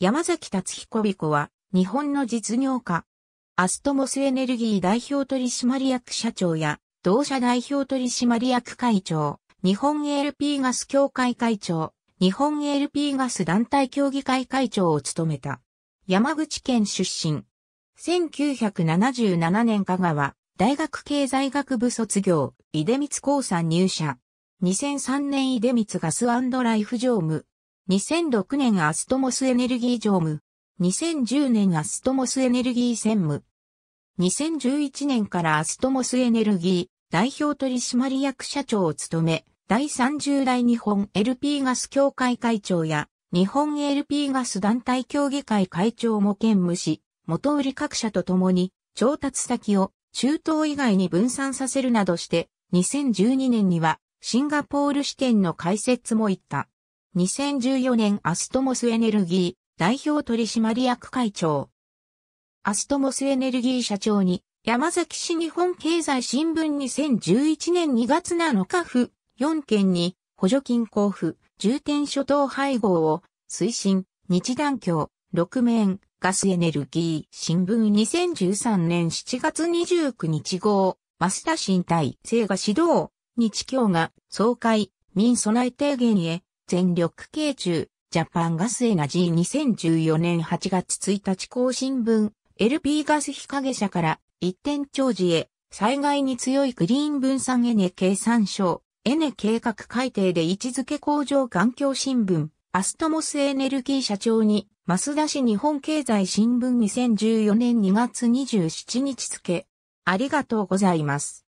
山崎達彦彦は、日本の実業家、アストモスエネルギー代表取締役社長や、同社代表取締役会長、日本 LP ガス協会会長、日本 LP ガス団体協議会会長を務めた。山口県出身。1977年香川、大学経済学部卒業、出光興産入社。2003年出光ガスライフ常務、2006年アストモスエネルギー常務。2010年アストモスエネルギー専務。2011年からアストモスエネルギー代表取締役社長を務め、第30代日本 LP ガス協会会長や日本 LP ガス団体協議会会長も兼務し、元売り各社と共に調達先を中東以外に分散させるなどして、2012年にはシンガポール支店の開設も行った。2014年アストモスエネルギー代表取締役会長。アストモスエネルギー社長に山崎市日本経済新聞2011年2月7日府4県に補助金交付、重点諸島配合を推進、日団協、6面、ガスエネルギー新聞2013年7月29日号、増田新体制が指導、日協が総会、民備え提言へ、全力系中、ジャパンガスエナジー2014年8月1日更新分、LP ガス日陰社から一点長寿へ、災害に強いグリーン分散エネ計算書、エネ計画改定で位置づけ工場環境新聞、アストモスエネルギー社長に、増田市日本経済新聞2014年2月27日付。ありがとうございます。